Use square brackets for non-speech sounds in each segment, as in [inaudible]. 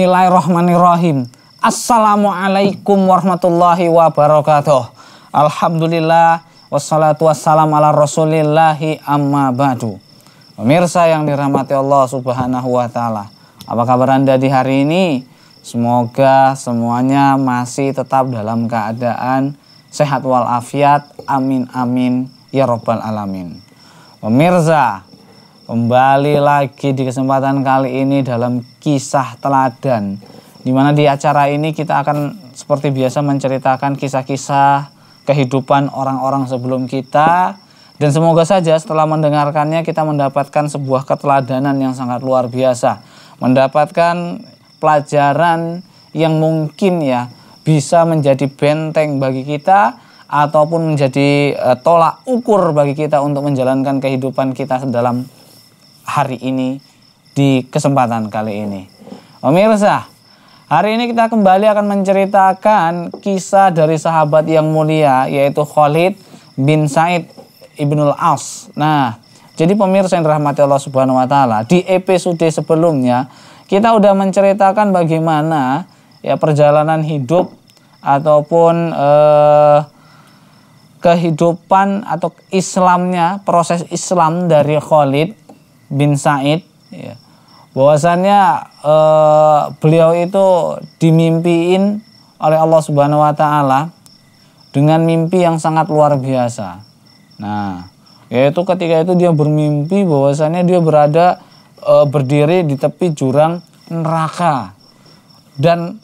Bismillahirrahmanirrahim. Assalamualaikum warahmatullahi wabarakatuh. Alhamdulillah wassalatu wassalam ala rasulillahi amma ba'du. Pemirsa yang dirahmati Allah subhanahu wa ta'ala. Apa kabar anda di hari ini? Semoga semuanya masih tetap dalam keadaan sehat walafiat. Amin amin ya robbal alamin. Pemirsa, Kembali lagi di kesempatan kali ini dalam kisah teladan. Di di acara ini kita akan seperti biasa menceritakan kisah-kisah kehidupan orang-orang sebelum kita. Dan semoga saja setelah mendengarkannya kita mendapatkan sebuah keteladanan yang sangat luar biasa. Mendapatkan pelajaran yang mungkin ya bisa menjadi benteng bagi kita ataupun menjadi eh, tolak ukur bagi kita untuk menjalankan kehidupan kita dalam hari ini di kesempatan kali ini. Pemirsa, hari ini kita kembali akan menceritakan kisah dari sahabat yang mulia yaitu Khalid bin Said Ibnul Aus. Nah, jadi pemirsa yang dirahmati Allah Subhanahu wa taala, di episode sebelumnya kita sudah menceritakan bagaimana ya perjalanan hidup ataupun eh, kehidupan atau Islamnya proses Islam dari Khalid bin Said ya. bahwasannya eh, beliau itu dimimpiin oleh Allah Subhanahu wa taala dengan mimpi yang sangat luar biasa. Nah, yaitu ketika itu dia bermimpi bahwasannya dia berada e, berdiri di tepi jurang neraka. Dan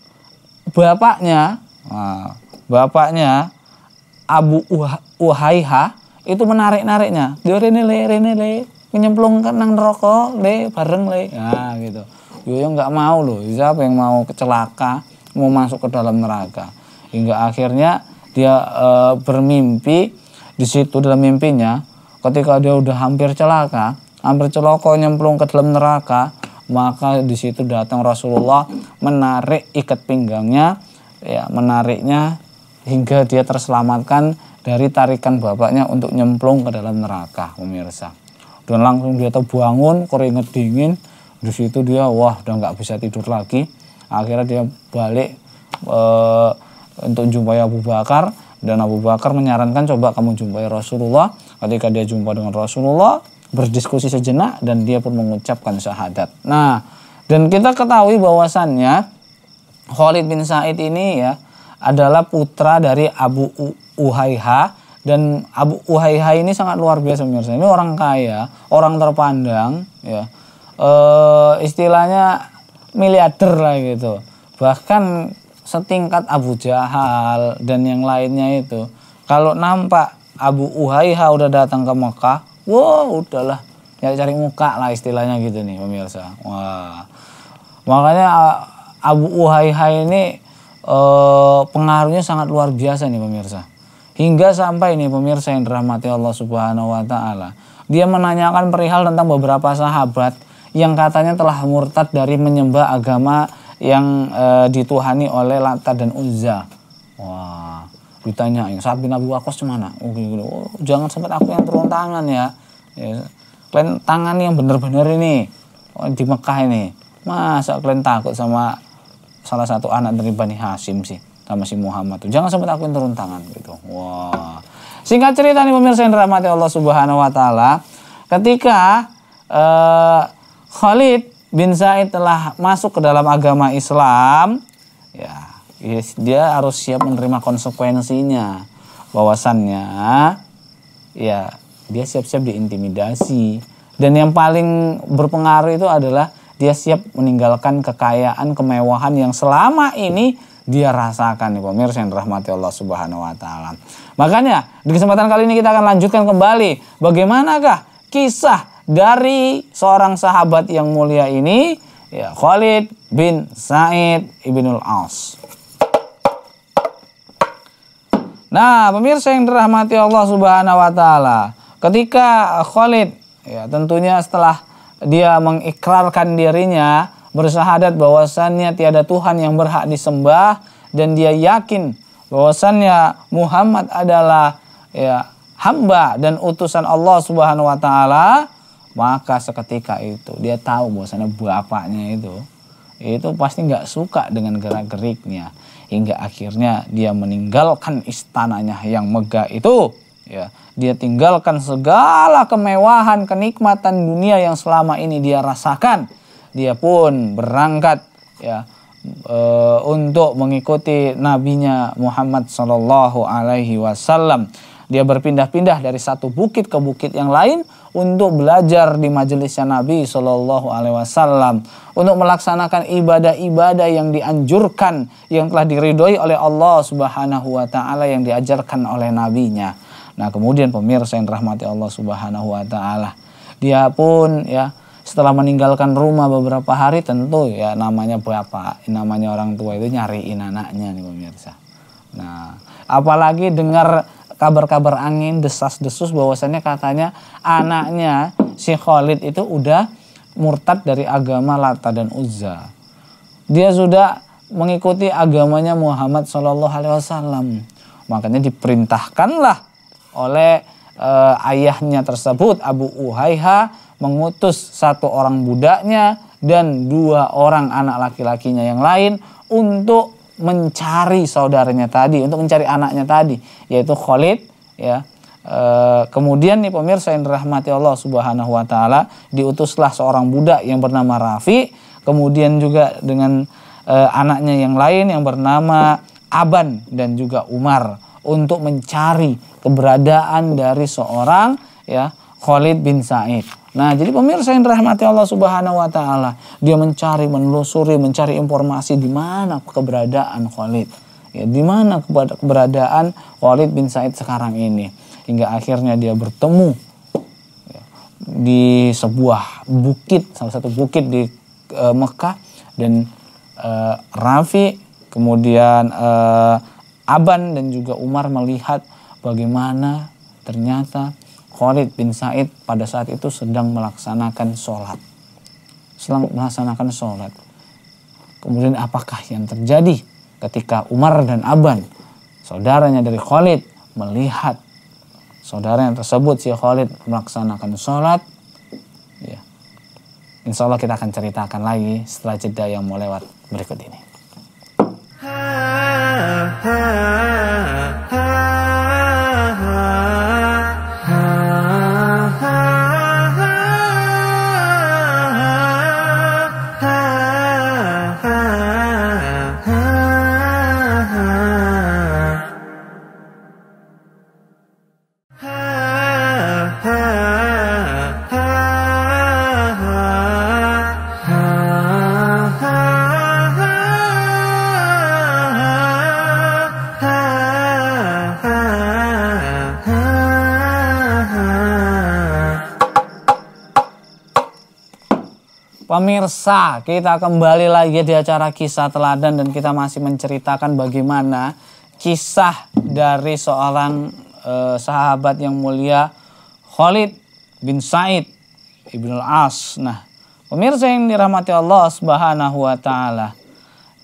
bapaknya, nah, bapaknya Abu Uhaiha itu menarik-nariknya. Dia le, rene le nyemplung ke nang neraka le bareng le Ya gitu Yoyo nggak mau loh siapa yang mau kecelaka mau masuk ke dalam neraka hingga akhirnya dia e, bermimpi di situ dalam mimpinya ketika dia udah hampir celaka hampir celoko nyemplung ke dalam neraka maka di situ datang Rasulullah menarik ikat pinggangnya ya menariknya hingga dia terselamatkan dari tarikan bapaknya untuk nyemplung ke dalam neraka pemirsa dan langsung dia terbangun keringet dingin di situ dia wah udah nggak bisa tidur lagi akhirnya dia balik e, untuk jumpai Abu Bakar dan Abu Bakar menyarankan coba kamu jumpai Rasulullah ketika dia jumpa dengan Rasulullah berdiskusi sejenak dan dia pun mengucapkan syahadat nah dan kita ketahui bahwasannya Khalid bin Said ini ya adalah putra dari Abu Uhaiha dan Abu Uhaiha ini sangat luar biasa pemirsa. Ini orang kaya, orang terpandang, ya. E, istilahnya miliarder lah gitu. Bahkan setingkat Abu Jahal dan yang lainnya itu. Kalau nampak Abu Uhaiha udah datang ke Mekah, wow udahlah cari-cari muka lah istilahnya gitu nih pemirsa. Wah. Makanya eh, Abu Uhaiha ini e, pengaruhnya sangat luar biasa nih pemirsa. Hingga sampai ini pemirsa yang dirahmati Allah Subhanahu wa taala. Dia menanyakan perihal tentang beberapa sahabat yang katanya telah murtad dari menyembah agama yang e, dituhani oleh Lata dan Uzza. Wah, ditanya yang saat bin Abu Waqqas gimana? Oh, gitu, gitu, oh, jangan sampai aku yang turun tangan ya. ya. Kalian tangan yang benar-benar ini oh, di Mekah ini. Masa kalian takut sama salah satu anak dari Bani Hasim sih? sama si Muhammad tuh. Jangan sampai yang turun tangan gitu. Wah. Singkat cerita nih pemirsa yang dirahmati Allah Subhanahu wa taala, ketika uh, Khalid bin Zaid telah masuk ke dalam agama Islam, ya, ya dia harus siap menerima konsekuensinya. Bahwasannya ya dia siap-siap diintimidasi dan yang paling berpengaruh itu adalah dia siap meninggalkan kekayaan kemewahan yang selama ini dia rasakan nih pemirsa yang rahmati Allah Subhanahu wa taala. Makanya di kesempatan kali ini kita akan lanjutkan kembali bagaimanakah kisah dari seorang sahabat yang mulia ini ya Khalid bin Said Ibnul Aus. Nah, pemirsa yang dirahmati Allah Subhanahu wa taala, ketika Khalid ya tentunya setelah dia mengikrarkan dirinya bersahadat bahwasannya tiada Tuhan yang berhak disembah dan dia yakin bahwasannya Muhammad adalah ya hamba dan utusan Allah Subhanahu wa taala maka seketika itu dia tahu bahwasannya bapaknya itu itu pasti nggak suka dengan gerak-geriknya hingga akhirnya dia meninggalkan istananya yang megah itu ya dia tinggalkan segala kemewahan kenikmatan dunia yang selama ini dia rasakan dia pun berangkat ya e, untuk mengikuti nabinya Muhammad Shallallahu alaihi wasallam. Dia berpindah-pindah dari satu bukit ke bukit yang lain untuk belajar di majelisnya Nabi Shallallahu alaihi wasallam, untuk melaksanakan ibadah-ibadah yang dianjurkan yang telah diridhoi oleh Allah Subhanahu wa taala yang diajarkan oleh nabinya. Nah, kemudian pemirsa yang rahmati Allah Subhanahu wa taala, dia pun ya setelah meninggalkan rumah beberapa hari tentu ya namanya berapa namanya orang tua itu nyariin anaknya nih pemirsa. Nah, apalagi dengar kabar-kabar angin desas-desus bahwasannya katanya anaknya si Khalid itu udah murtad dari agama Lata dan Uzza. Dia sudah mengikuti agamanya Muhammad Shallallahu Alaihi Wasallam. Makanya diperintahkanlah oleh e, ayahnya tersebut Abu Uhayha mengutus satu orang budaknya dan dua orang anak laki-lakinya yang lain untuk mencari saudaranya tadi, untuk mencari anaknya tadi, yaitu Khalid. Ya, e, kemudian nih pemirsa yang dirahmati Allah Subhanahu Wa Taala, diutuslah seorang budak yang bernama Rafi, kemudian juga dengan e, anaknya yang lain yang bernama Aban dan juga Umar untuk mencari keberadaan dari seorang ya Khalid bin Said. Nah, jadi pemirsa yang dirahmati Allah Subhanahu wa taala, dia mencari, menelusuri, mencari informasi di mana keberadaan Khalid. Ya, di mana keberadaan Khalid bin Said sekarang ini hingga akhirnya dia bertemu ya, di sebuah bukit, salah satu bukit di e, Mekah dan e, Rafi kemudian e, Aban dan juga Umar melihat bagaimana ternyata Khalid bin Said pada saat itu sedang melaksanakan sholat. Sedang melaksanakan sholat. Kemudian apakah yang terjadi ketika Umar dan Aban, saudaranya dari Khalid, melihat saudara yang tersebut si Khalid melaksanakan sholat. Ya. Insya Allah kita akan ceritakan lagi setelah jeda yang mau lewat berikut ini. Ha, ha. Pemirsa, kita kembali lagi di acara kisah teladan dan kita masih menceritakan bagaimana kisah dari seorang eh, sahabat yang mulia Khalid bin Said ibnul Al-As. Nah, pemirsa yang dirahmati Allah Subhanahu wa taala.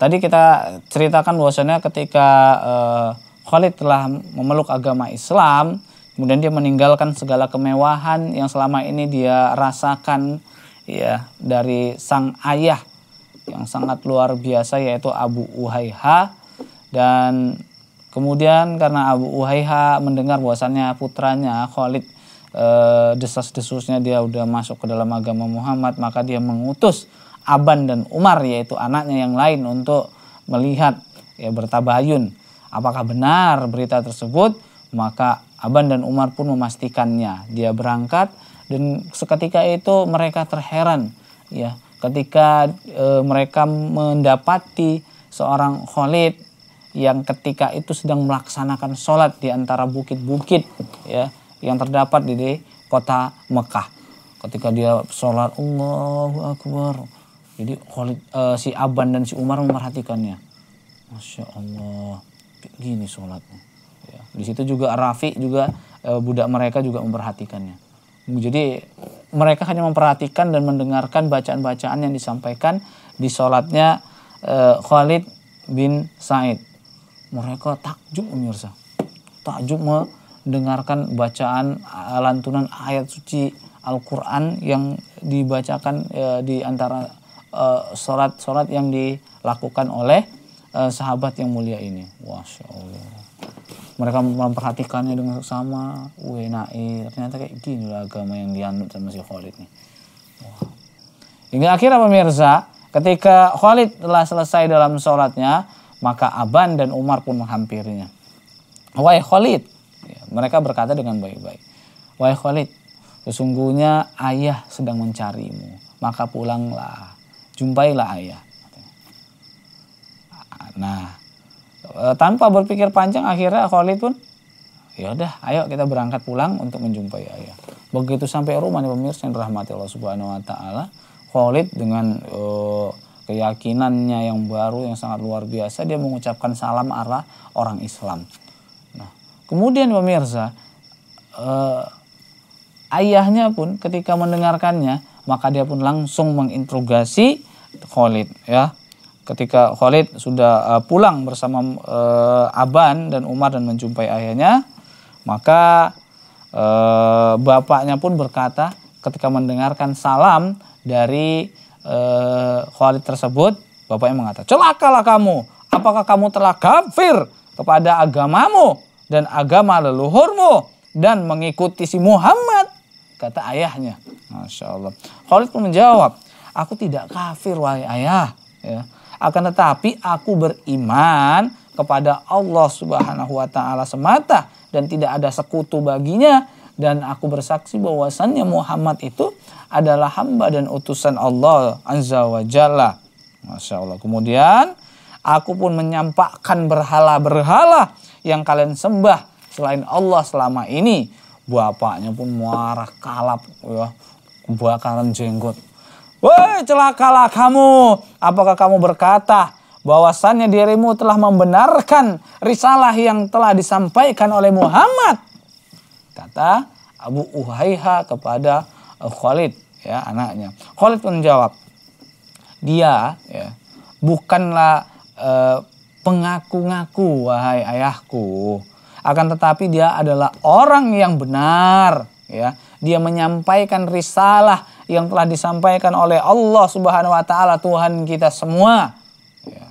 Tadi kita ceritakan bahwasanya ketika eh, Khalid telah memeluk agama Islam, kemudian dia meninggalkan segala kemewahan yang selama ini dia rasakan ya dari sang ayah yang sangat luar biasa yaitu Abu Uhaiha dan kemudian karena Abu Uhaiha mendengar bahwasannya putranya Khalid e, desas-desusnya dia udah masuk ke dalam agama Muhammad maka dia mengutus Aban dan Umar yaitu anaknya yang lain untuk melihat ya bertabayun apakah benar berita tersebut maka Aban dan Umar pun memastikannya dia berangkat dan seketika itu mereka terheran ya ketika e, mereka mendapati seorang Khalid yang ketika itu sedang melaksanakan sholat di antara bukit-bukit ya yang terdapat di kota Mekah ketika dia sholat Allahu Akbar jadi Khalid, e, si Aban dan si Umar memperhatikannya, masya Allah gini sholatnya ya. di situ juga Rafi juga e, budak mereka juga memperhatikannya jadi mereka hanya memperhatikan dan mendengarkan bacaan-bacaan yang disampaikan di sholatnya uh, Khalid bin Said. Mereka takjub pemirsa. Takjub mendengarkan bacaan eh, lantunan ayat suci Al-Quran yang dibacakan e, di antara sholat-sholat yang dilakukan oleh sahabat yang mulia ini. Masya Allah mereka memperhatikannya dengan sama Wih naik ternyata kayak gini loh agama yang dianut sama si Khalid nih wow. hingga akhirnya pemirsa ketika Khalid telah selesai dalam sholatnya maka Aban dan Umar pun menghampirinya wahai Khalid ya, mereka berkata dengan baik-baik wahai Khalid sesungguhnya ayah sedang mencarimu maka pulanglah jumpailah ayah nah Eh, tanpa berpikir panjang akhirnya Khalid pun ya udah ayo kita berangkat pulang untuk menjumpai ayah. Begitu sampai rumah nih pemirsa yang dirahmati Allah Subhanahu wa taala, Khalid dengan e, keyakinannya yang baru yang sangat luar biasa dia mengucapkan salam arah orang Islam. Nah, kemudian pemirsa eh, ayahnya pun ketika mendengarkannya maka dia pun langsung menginterogasi Khalid ya ketika Khalid sudah uh, pulang bersama uh, Aban dan Umar dan menjumpai ayahnya, maka uh, bapaknya pun berkata ketika mendengarkan salam dari uh, Khalid tersebut, bapaknya mengatakan, "Celakalah kamu, apakah kamu telah kafir kepada agamamu dan agama leluhurmu dan mengikuti si Muhammad?" kata ayahnya. Masya Allah. Khalid pun menjawab, "Aku tidak kafir wahai ayah." Ya akan tetapi aku beriman kepada Allah Subhanahu wa taala semata dan tidak ada sekutu baginya dan aku bersaksi bahwasannya Muhammad itu adalah hamba dan utusan Allah Azza wa Jalla. Masya Allah. Kemudian aku pun menyampaikan berhala-berhala yang kalian sembah selain Allah selama ini. Bapaknya pun muara kalap, ya, bakaran jenggot. Woi celakalah kamu, apakah kamu berkata bahwasannya dirimu telah membenarkan risalah yang telah disampaikan oleh Muhammad? Kata Abu Uhaiha kepada Khalid, ya anaknya. Khalid menjawab, dia ya, bukanlah eh, pengaku-ngaku wahai ayahku, akan tetapi dia adalah orang yang benar, ya. Dia menyampaikan risalah yang telah disampaikan oleh Allah Subhanahu wa taala Tuhan kita semua. Ya.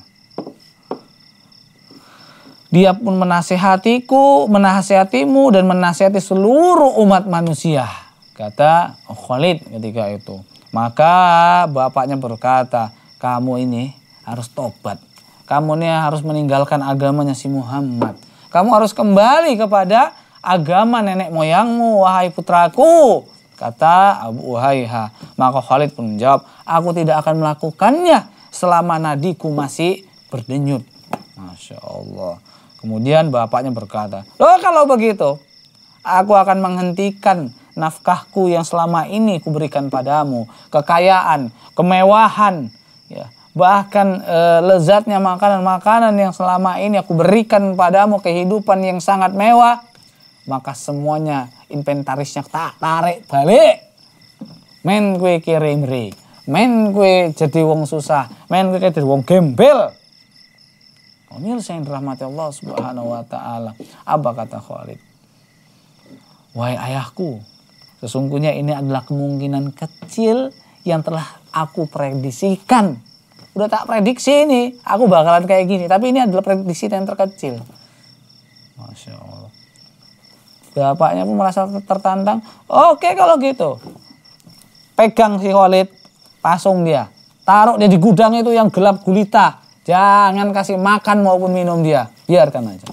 Dia pun menasehatiku, menasehatimu, dan menasehati seluruh umat manusia. Kata Khalid ketika itu. Maka bapaknya berkata, kamu ini harus tobat. Kamu ini harus meninggalkan agamanya si Muhammad. Kamu harus kembali kepada agama nenek moyangmu, wahai putraku. Kata Abu Uhayha Maka Khalid pun menjawab, aku tidak akan melakukannya selama nadiku masih berdenyut. Masya Allah. Kemudian bapaknya berkata, loh kalau begitu aku akan menghentikan nafkahku yang selama ini kuberikan padamu. Kekayaan, kemewahan, ya bahkan e, lezatnya makanan-makanan yang selama ini aku berikan padamu kehidupan yang sangat mewah maka semuanya inventarisnya tak tarik balik. Men kue kiri Men kue jadi wong susah. Men kue jadi wong gembel. saya yang dirahmati Allah subhanahu wa ta'ala. Apa kata Khalid? Wahai ayahku, sesungguhnya ini adalah kemungkinan kecil yang telah aku prediksikan udah tak prediksi ini aku bakalan kayak gini tapi ini adalah prediksi yang terkecil masya allah Bapaknya pun merasa tertantang. Oke kalau gitu. Pegang si Khalid, pasung dia. Taruh dia di gudang itu yang gelap gulita. Jangan kasih makan maupun minum dia. Biarkan aja.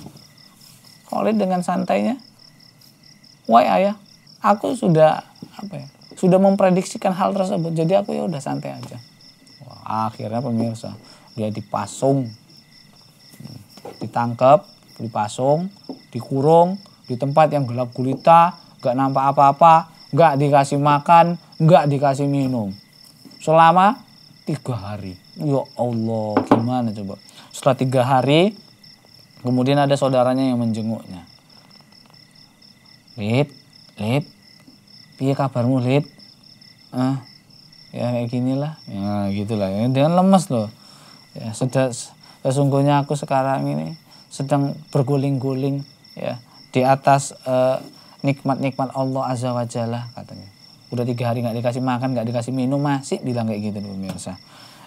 Khalid dengan santainya. Why ayah? Aku sudah apa ya? Sudah memprediksikan hal tersebut. Jadi aku ya udah santai aja. Wah, akhirnya pemirsa dia dipasung. Ditangkap, dipasung, dikurung, di tempat yang gelap gulita, gak nampak apa-apa, gak dikasih makan, gak dikasih minum. Selama tiga hari. Ya Allah, gimana coba? Setelah tiga hari, kemudian ada saudaranya yang menjenguknya. Lid, Lid, piye kabarmu Lid? Ah, ya kayak ginilah. Ya gitulah. Ya, dengan lemes loh. Ya, sudah sesungguhnya aku sekarang ini sedang berguling-guling ya di atas eh, nikmat-nikmat uh, Allah Azza wa Jalla katanya. Udah tiga hari nggak dikasih makan, nggak dikasih minum masih bilang kayak gitu pemirsa.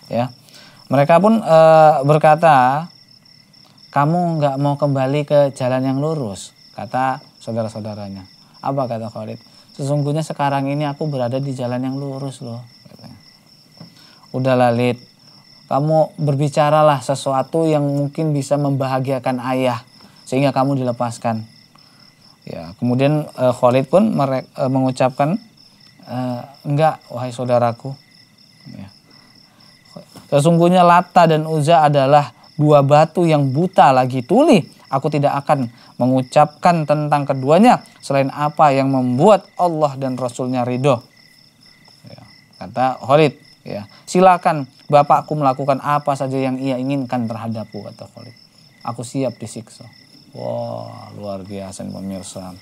Ya, mereka pun e, berkata, kamu nggak mau kembali ke jalan yang lurus, kata saudara-saudaranya. Apa kata Khalid? Sesungguhnya sekarang ini aku berada di jalan yang lurus loh. Katanya. Udah lalit, kamu berbicaralah sesuatu yang mungkin bisa membahagiakan ayah sehingga kamu dilepaskan Ya, kemudian uh, Khalid pun merek, uh, mengucapkan uh, enggak wahai saudaraku. Ya. Sesungguhnya Lata dan Uza adalah dua batu yang buta lagi tuli. Aku tidak akan mengucapkan tentang keduanya selain apa yang membuat Allah dan Rasulnya ridho. Ya, kata Khalid, ya silakan bapakku melakukan apa saja yang ia inginkan terhadapku kata Khalid. Aku siap disiksa. Wah, wow, luar biasa nih pemirsa.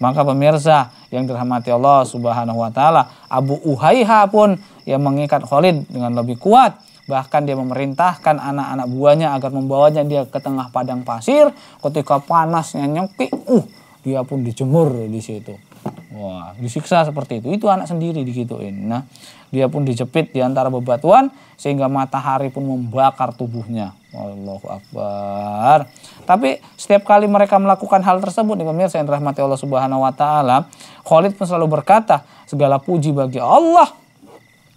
Maka pemirsa yang dirahmati Allah Subhanahu wa taala, Abu Uhaiha pun yang mengikat Khalid dengan lebih kuat. Bahkan dia memerintahkan anak-anak buahnya agar membawanya dia ke tengah padang pasir ketika panasnya nyepi. uh, dia pun dijemur di situ. Wah, disiksa seperti itu. Itu anak sendiri digituin. Nah, dia pun dijepit di antara bebatuan sehingga matahari pun membakar tubuhnya. Allahu Akbar. Tapi setiap kali mereka melakukan hal tersebut nih pemirsa yang dirahmati Allah Subhanahu wa taala, Khalid pun selalu berkata, segala puji bagi Allah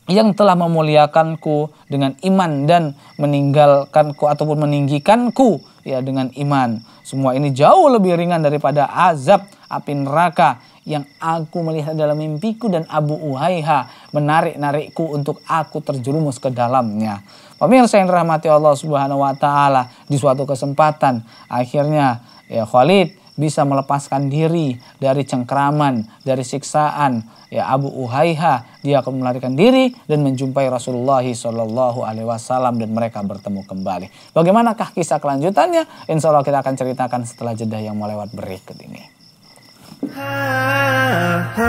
yang telah memuliakanku dengan iman dan meninggalkanku ataupun meninggikanku ya dengan iman. Semua ini jauh lebih ringan daripada azab api neraka yang aku melihat dalam mimpiku dan Abu Uhaiha menarik-narikku untuk aku terjerumus ke dalamnya. Pemirsa yang rahmati Allah Subhanahu wa taala, di suatu kesempatan akhirnya ya Khalid bisa melepaskan diri dari cengkraman, dari siksaan. Ya Abu Uhaiha, dia akan melarikan diri dan menjumpai Rasulullah Shallallahu Alaihi Wasallam dan mereka bertemu kembali. Bagaimanakah kisah kelanjutannya? Insya Allah kita akan ceritakan setelah jeda yang melewat berikut ini. Ah,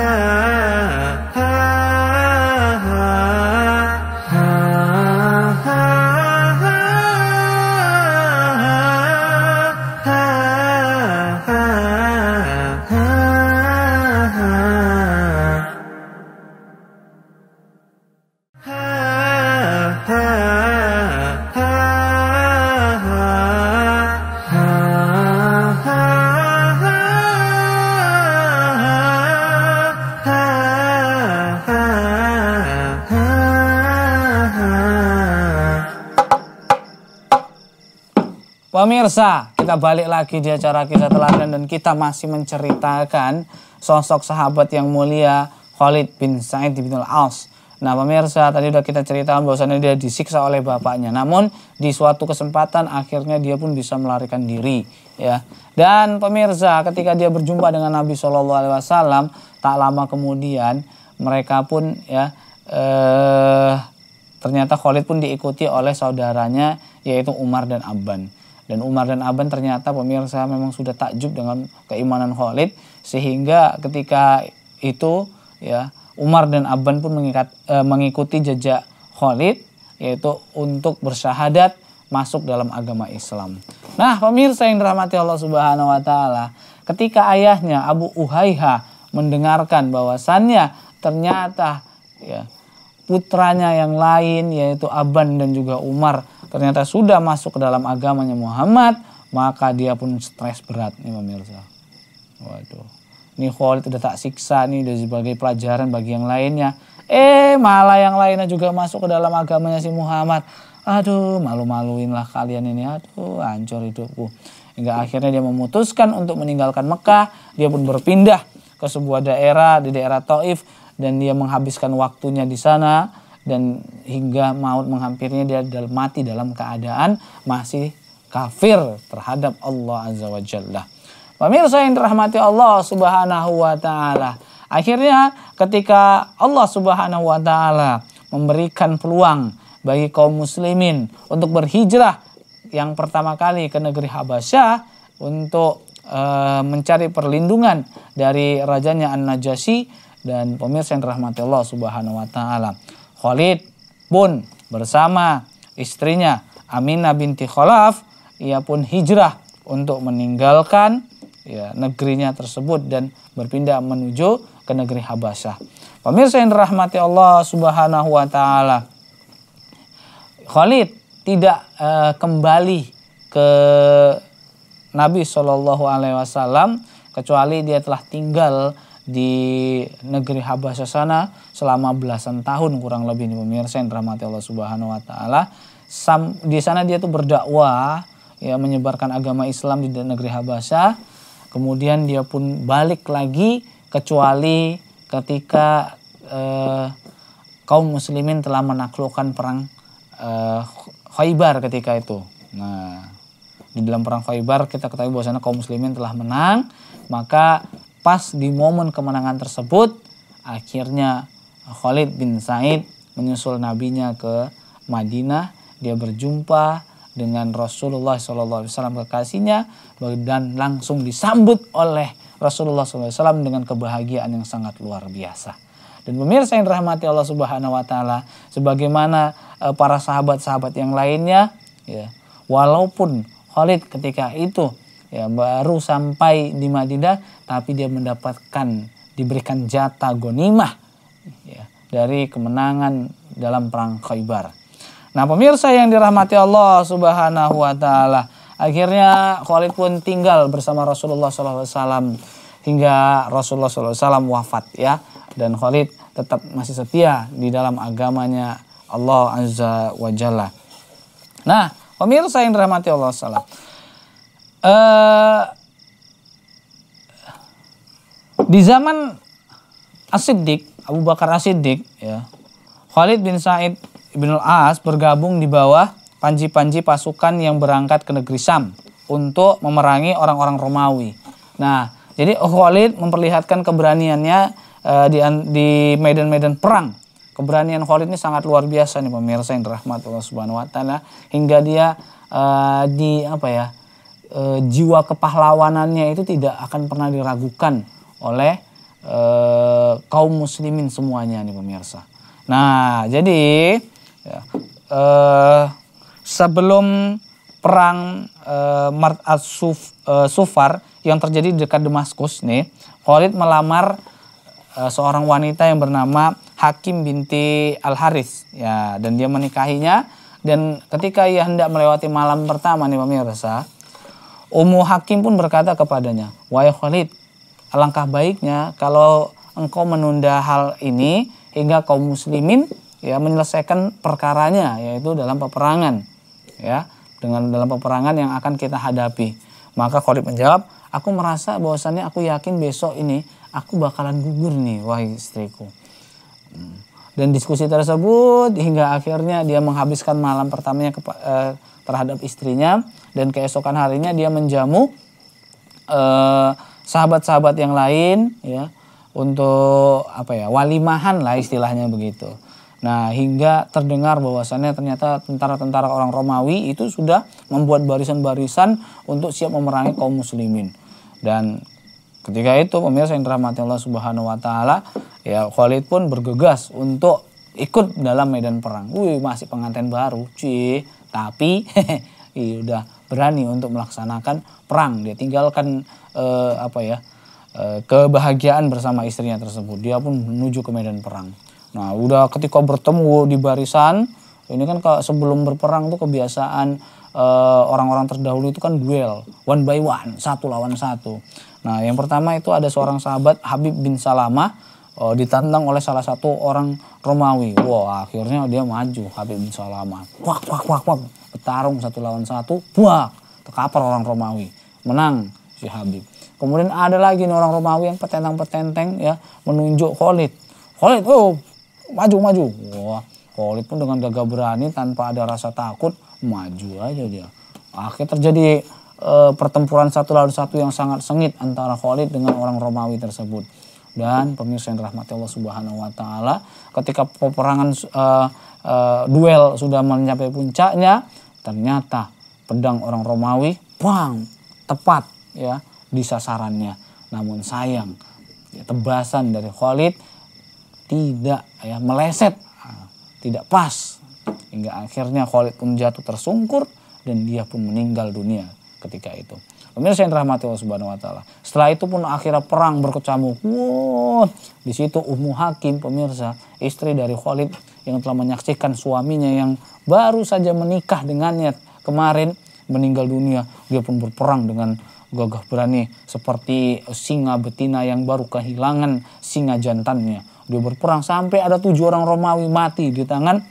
Pemirsa, kita balik lagi di acara kita teladan dan kita masih menceritakan sosok sahabat yang mulia Khalid bin Sa'id bin Al-Aus. Nah pemirsa, tadi sudah kita ceritakan bahwasannya dia disiksa oleh bapaknya. Namun di suatu kesempatan akhirnya dia pun bisa melarikan diri. ya. Dan pemirsa, ketika dia berjumpa dengan Nabi Shallallahu Alaihi Wasallam, tak lama kemudian mereka pun ya eh, ternyata Khalid pun diikuti oleh saudaranya yaitu Umar dan Abban. Dan Umar dan Aban ternyata pemirsa memang sudah takjub dengan keimanan Khalid sehingga ketika itu ya Umar dan Aban pun mengikat, e, mengikuti jejak Khalid yaitu untuk bersyahadat masuk dalam agama Islam. Nah, pemirsa yang dirahmati Allah Subhanahu wa taala, ketika ayahnya Abu Uhaiha mendengarkan bahwasannya ternyata ya putranya yang lain yaitu Aban dan juga Umar ternyata sudah masuk ke dalam agamanya Muhammad maka dia pun stres berat nih pemirsa. Waduh. Nih Khalid udah tak siksa nih udah sebagai pelajaran bagi yang lainnya. Eh malah yang lainnya juga masuk ke dalam agamanya si Muhammad. Aduh malu-maluin lah kalian ini. Aduh hancur hidupku. Hingga akhirnya dia memutuskan untuk meninggalkan Mekah. Dia pun berpindah ke sebuah daerah di daerah Taif dan dia menghabiskan waktunya di sana dan hingga maut menghampirinya dia dalam mati dalam keadaan masih kafir terhadap Allah Azza wa Jalla. Pemirsa yang dirahmati Allah Subhanahu wa taala. Akhirnya ketika Allah Subhanahu wa taala memberikan peluang bagi kaum muslimin untuk berhijrah yang pertama kali ke negeri Habasyah untuk Eh, mencari perlindungan dari rajanya An-Najasyi dan pemirsa yang dirahmati Allah Subhanahu wa taala. Khalid pun bersama istrinya Aminah binti Khalaf ia pun hijrah untuk meninggalkan ya, negerinya tersebut dan berpindah menuju ke negeri Habasyah. Pemirsa yang dirahmati Allah Subhanahu wa taala. Khalid tidak uh, kembali ke Nabi Shallallahu Alaihi Wasallam kecuali dia telah tinggal di negeri Habasya sana selama belasan tahun kurang lebih nih pemirsa yang dirahmati Allah Subhanahu wa taala. di sana dia tuh berdakwah ya menyebarkan agama Islam di negeri Habasya Kemudian dia pun balik lagi kecuali ketika eh, kaum muslimin telah menaklukkan perang eh, Khaybar ketika itu. Nah, di dalam perang Khaybar kita ketahui bahwasanya kaum muslimin telah menang, maka pas di momen kemenangan tersebut akhirnya Khalid bin Said menyusul nabinya ke Madinah, dia berjumpa dengan Rasulullah SAW kekasihnya dan langsung disambut oleh Rasulullah SAW dengan kebahagiaan yang sangat luar biasa. Dan pemirsa yang rahmati Allah Subhanahu wa taala, sebagaimana eh, para sahabat-sahabat yang lainnya ya, walaupun Khalid ketika itu ya baru sampai di Madinah tapi dia mendapatkan diberikan jatah gonimah ya, dari kemenangan dalam perang Khaybar. Nah pemirsa yang dirahmati Allah subhanahu wa ta'ala akhirnya Khalid pun tinggal bersama Rasulullah SAW hingga Rasulullah SAW wafat ya dan Khalid tetap masih setia di dalam agamanya Allah Azza wa Jalla. Nah, Pemirsa yang dirahmati Allah salam. Eh, di zaman Asidik Abu Bakar Asidik ya, Khalid bin Said bin Al-As bergabung di bawah panji-panji pasukan yang berangkat ke negeri Sam untuk memerangi orang-orang Romawi. Nah, jadi Khalid memperlihatkan keberaniannya eh, di, di medan-medan perang Keberanian Khalid ini sangat luar biasa nih pemirsa yang dirahmati Allah Subhanahu wa taala hingga dia uh, di apa ya? Uh, jiwa kepahlawanannya itu tidak akan pernah diragukan oleh uh, kaum muslimin semuanya nih pemirsa. Nah, jadi ya, uh, sebelum perang uh, Mart Suf, uh, Sufar yang terjadi dekat Damaskus nih, Khalid melamar uh, seorang wanita yang bernama Hakim binti Al Haris ya dan dia menikahinya dan ketika ia hendak melewati malam pertama nih pemirsa Ummu Hakim pun berkata kepadanya wahai Khalid alangkah baiknya kalau engkau menunda hal ini hingga kaum muslimin ya menyelesaikan perkaranya yaitu dalam peperangan ya dengan dalam peperangan yang akan kita hadapi maka Khalid menjawab aku merasa bahwasannya aku yakin besok ini aku bakalan gugur nih wahai istriku dan diskusi tersebut hingga akhirnya dia menghabiskan malam pertamanya ke, eh, terhadap istrinya dan keesokan harinya dia menjamu eh, sahabat-sahabat eh, yang lain ya untuk apa ya walimahan lah istilahnya begitu. Nah, hingga terdengar bahwasannya ternyata tentara-tentara orang Romawi itu sudah membuat barisan-barisan untuk siap memerangi kaum muslimin. Dan ketika itu pemirsa yang dirahmati Allah Subhanahu wa taala, Ya, Khalid pun bergegas untuk ikut dalam medan perang. Wih, masih pengantin baru, cuy. Tapi hehehe, [laughs] iya udah berani untuk melaksanakan perang. Dia tinggalkan eh, apa ya? Eh, kebahagiaan bersama istrinya tersebut. Dia pun menuju ke medan perang. Nah, udah ketika bertemu di barisan, ini kan sebelum berperang tuh kebiasaan eh, orang-orang eh, terdahulu itu kan duel, one by one, satu lawan satu. Nah, yang pertama itu ada seorang sahabat Habib bin Salamah uh, eh, ditantang oleh salah satu orang Romawi. Wah, akhirnya dia maju Habib bin Salama. Wak wak wak wak. Bertarung satu lawan satu. Wah, terkapar orang Romawi. Menang si Habib. Kemudian ada lagi nih orang Romawi yang petentang-petenteng ya menunjuk Khalid. Khalid, oh maju maju. Wah, Khalid pun dengan gagah berani tanpa ada rasa takut maju aja dia. Akhirnya terjadi e, pertempuran satu lawan satu yang sangat sengit antara Khalid dengan orang Romawi tersebut. Dan pemirsa yang dirahmati Allah Subhanahu wa taala, ketika peperangan uh, uh, duel sudah mencapai puncaknya, ternyata pedang orang Romawi bang tepat ya di sasarannya. Namun sayang ya, tebasan dari Khalid tidak ya meleset, ah, tidak pas hingga akhirnya Khalid pun jatuh tersungkur dan dia pun meninggal dunia ketika itu. Pemirsa yang dirahmati Allah Subhanahu wa taala. Setelah itu pun akhirnya perang berkecamuk. Wow. Di situ Ummu Hakim pemirsa, istri dari Khalid yang telah menyaksikan suaminya yang baru saja menikah dengannya kemarin meninggal dunia. Dia pun berperang dengan gagah berani seperti singa betina yang baru kehilangan singa jantannya. Dia berperang sampai ada tujuh orang Romawi mati di tangan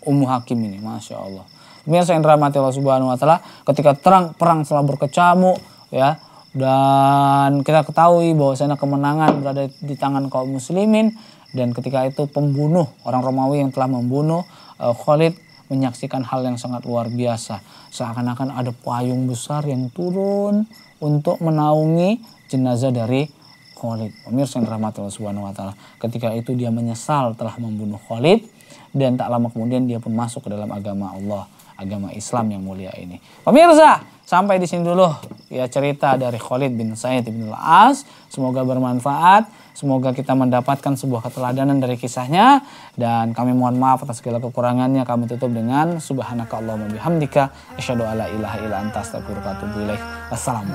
Ummu Hakim ini. Masya Allah. Pemirsa yang dirahmati Allah Subhanahu wa taala, ketika terang perang telah berkecamuk ya dan kita ketahui bahwa bahwasanya kemenangan berada di tangan kaum muslimin dan ketika itu pembunuh orang Romawi yang telah membunuh uh, Khalid menyaksikan hal yang sangat luar biasa seakan-akan ada payung besar yang turun untuk menaungi jenazah dari Khalid pemirsa yang dirahmati Allah Subhanahu wa taala ketika itu dia menyesal telah membunuh Khalid dan tak lama kemudian dia pun masuk ke dalam agama Allah agama Islam yang mulia ini. Pemirsa, sampai di sini dulu ya cerita dari Khalid bin Said bin Al-As. Semoga bermanfaat, semoga kita mendapatkan sebuah keteladanan dari kisahnya dan kami mohon maaf atas segala kekurangannya. Kami tutup dengan subhanakallahumma bihamdika Asyadu ala ilaha illa antas. astaghfiruka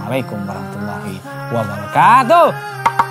warahmatullahi wabarakatuh.